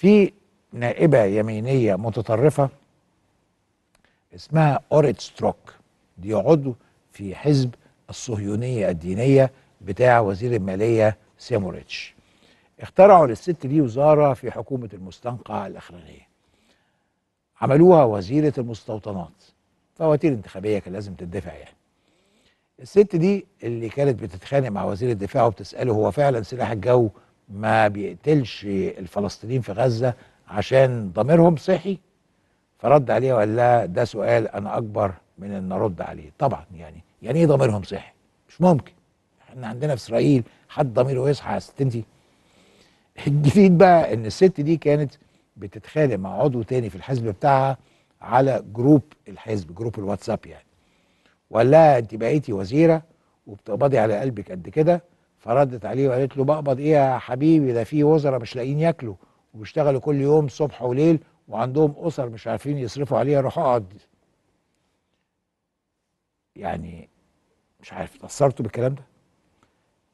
في نائبه يمينيه متطرفه اسمها اوريت ستروك دي عضو في حزب الصهيونيه الدينيه بتاع وزير الماليه سيموريتش اخترعوا للست دي وزاره في حكومه المستنقع الاخرانيه عملوها وزيره المستوطنات فواتير انتخابيه كان لازم تدفع يعني الست دي اللي كانت بتتخانق مع وزير الدفاع وبتساله هو فعلا سلاح الجو ما بيقتلش الفلسطينيين في غزه عشان ضميرهم صحي فرد عليه وقال لها ده سؤال انا اكبر من ان ارد عليه طبعا يعني يعني ايه ضميرهم صحي مش ممكن احنا عندنا في اسرائيل حد ضميره يصحى يا ستنتي الجديد بقى ان الست دي كانت بتتخانق مع عضو تاني في الحزب بتاعها على جروب الحزب جروب الواتساب يعني وقال لها انت بقيتي وزيره وبتقبضي على قلبك قد كده فردت عليه وقالت له بقبض ايه يا حبيبي ده في وزراء مش لاقيين ياكلوا وبيشتغلوا كل يوم صبح وليل وعندهم اسر مش عارفين يصرفوا عليها روح اقعد يعني مش عارف اتأثرتوا بالكلام ده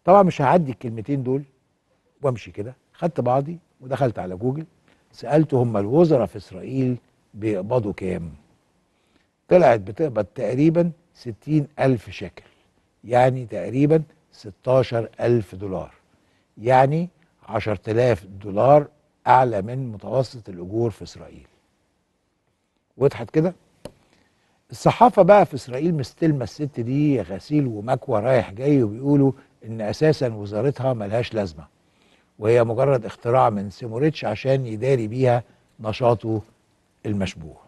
طبعا مش هعدي الكلمتين دول وامشي كده خدت بعضي ودخلت على جوجل سألت هم الوزراء في إسرائيل بيقبضوا كام طلعت بتقبض تقريبا ستين ألف شكل يعني تقريبا 16000 دولار يعني 10000 دولار اعلى من متوسط الاجور في اسرائيل وضحت كده الصحافه بقى في اسرائيل مستلمه الست دي غسيل ومكوى رايح جاي وبيقولوا ان اساسا وزارتها ملهاش لازمه وهي مجرد اختراع من سيموريتش عشان يداري بيها نشاطه المشبوه